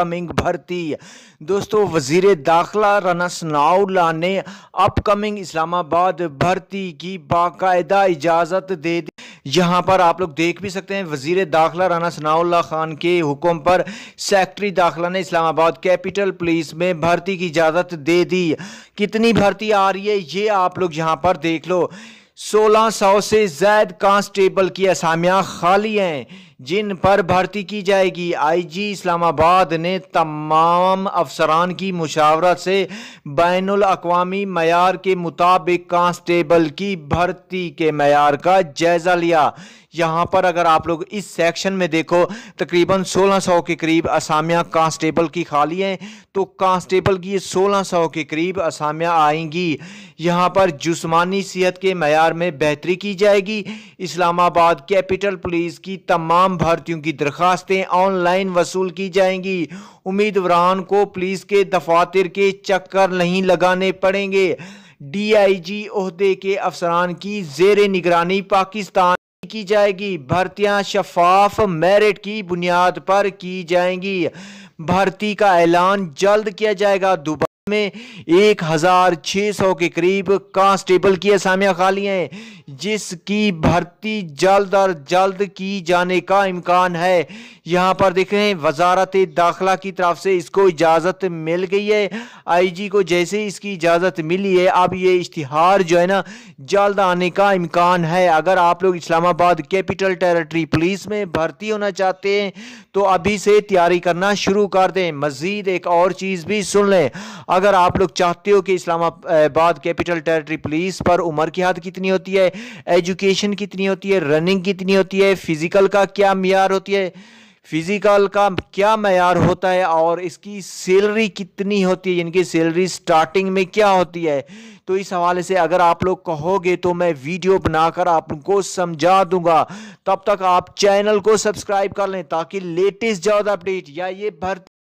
upcoming भर्ती दोस्तों वजीर दाखिला राना सनाउल्ला ने अपकमिंग इस्लामाबाद भर्ती की बाकायदा इजाज़त दे दी यहाँ पर आप लोग देख भी सकते हैं वजीर दाखिला राना सनाउल्ला खान के हुक्म पर सेक्रेटरी दाखिला ने इस्लामाबाद कैपिटल पुलिस में भर्ती की इजाज़त दे दी कितनी भर्ती आ रही है ये आप लोग यहाँ पर देख लो सोलह सौ से जायद कांस्टेबल की असामियाँ खाली हैं जिन पर भर्ती की जाएगी आईजी इस्लामाबाद ने तमाम अफसरान की मुशावरत से बैन अवी मैार के मुताबिक कांस्टेबल की भर्ती के मैार का जायज़ा लिया यहाँ पर अगर आप लोग इस सेक्शन में देखो तकरीबन 1600 के करीब असामियाँ कांस्टेबल की खाली हैं तो कांस्टेबल की 1600 के करीब असामियाँ आएंगी यहाँ पर जिसमानी सेहत के मैार में बेहतरी की जाएगी इस्लामाबाद कैपिटल पुलिस की तमाम भर्तियों की दरख्वास्तें ऑनलाइन वसूल की जाएंगी उम्मीदवार को पुलिस के दफातर के चक्कर नहीं लगाने पड़ेंगे डी आई जी ओहदे के अफसरान की जेर निगरानी पाकिस्तान की जाएगी भर्तियां शफाफ मेरिट की बुनियाद पर की जाएंगी भर्ती का ऐलान जल्द किया जाएगा दुबई में एक हजार छह सौ के करीब कांस्टेबल की असामियां खाली हैं जिसकी भर्ती जल्द और जल्द की जाने का इम्कान है यहाँ पर देखें वजारत दाखिला की तरफ से इसको इजाज़त मिल गई है आईजी को जैसे इसकी इजाज़त मिली है अब ये इश्तहार जो है ना जल्द आने का इम्कान है अगर आप लोग इस्लामाबाद कैपिटल टेरिटरी पुलिस में भर्ती होना चाहते हैं तो अभी से तैयारी करना शुरू कर दें मज़ीद एक और चीज़ भी सुन लें अगर आप लोग चाहते हो कि इस्लामाबाद कैपिटल टेरिटरी पुलिस पर उम्र की हद कितनी होती है एजुकेशन कितनी होती है रनिंग कितनी होती है फिजिकल का क्या मैार होती है फिजिकल का क्या मैार होता है और इसकी सैलरी कितनी होती है इनकी सैलरी स्टार्टिंग में क्या होती है तो इस हवाले से अगर आप लोग कहोगे तो मैं वीडियो बनाकर आपको समझा दूंगा तब तक आप चैनल को सब्सक्राइब कर लें ताकि लेटेस्ट ज्यादा अपडेट या ये भर्ती